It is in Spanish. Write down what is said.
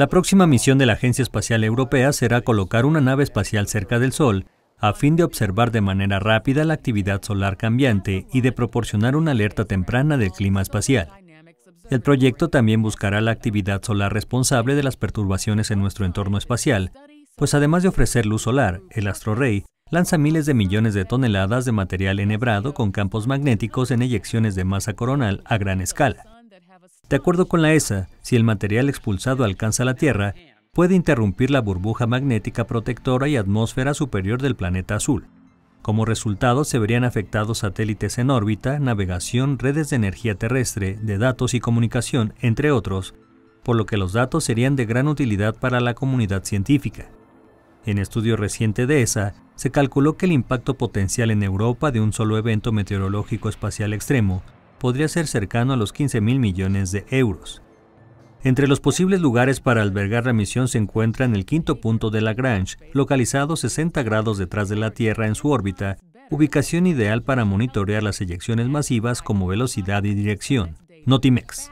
La próxima misión de la Agencia Espacial Europea será colocar una nave espacial cerca del Sol a fin de observar de manera rápida la actividad solar cambiante y de proporcionar una alerta temprana del clima espacial. El proyecto también buscará la actividad solar responsable de las perturbaciones en nuestro entorno espacial, pues además de ofrecer luz solar, el Rey lanza miles de millones de toneladas de material enhebrado con campos magnéticos en eyecciones de masa coronal a gran escala. De acuerdo con la ESA, si el material expulsado alcanza la Tierra, puede interrumpir la burbuja magnética protectora y atmósfera superior del planeta azul. Como resultado, se verían afectados satélites en órbita, navegación, redes de energía terrestre, de datos y comunicación, entre otros, por lo que los datos serían de gran utilidad para la comunidad científica. En estudio reciente de ESA, se calculó que el impacto potencial en Europa de un solo evento meteorológico espacial extremo podría ser cercano a los 15 mil millones de euros. Entre los posibles lugares para albergar la misión se encuentra en el quinto punto de Lagrange, localizado 60 grados detrás de la Tierra en su órbita, ubicación ideal para monitorear las eyecciones masivas como velocidad y dirección. Notimex.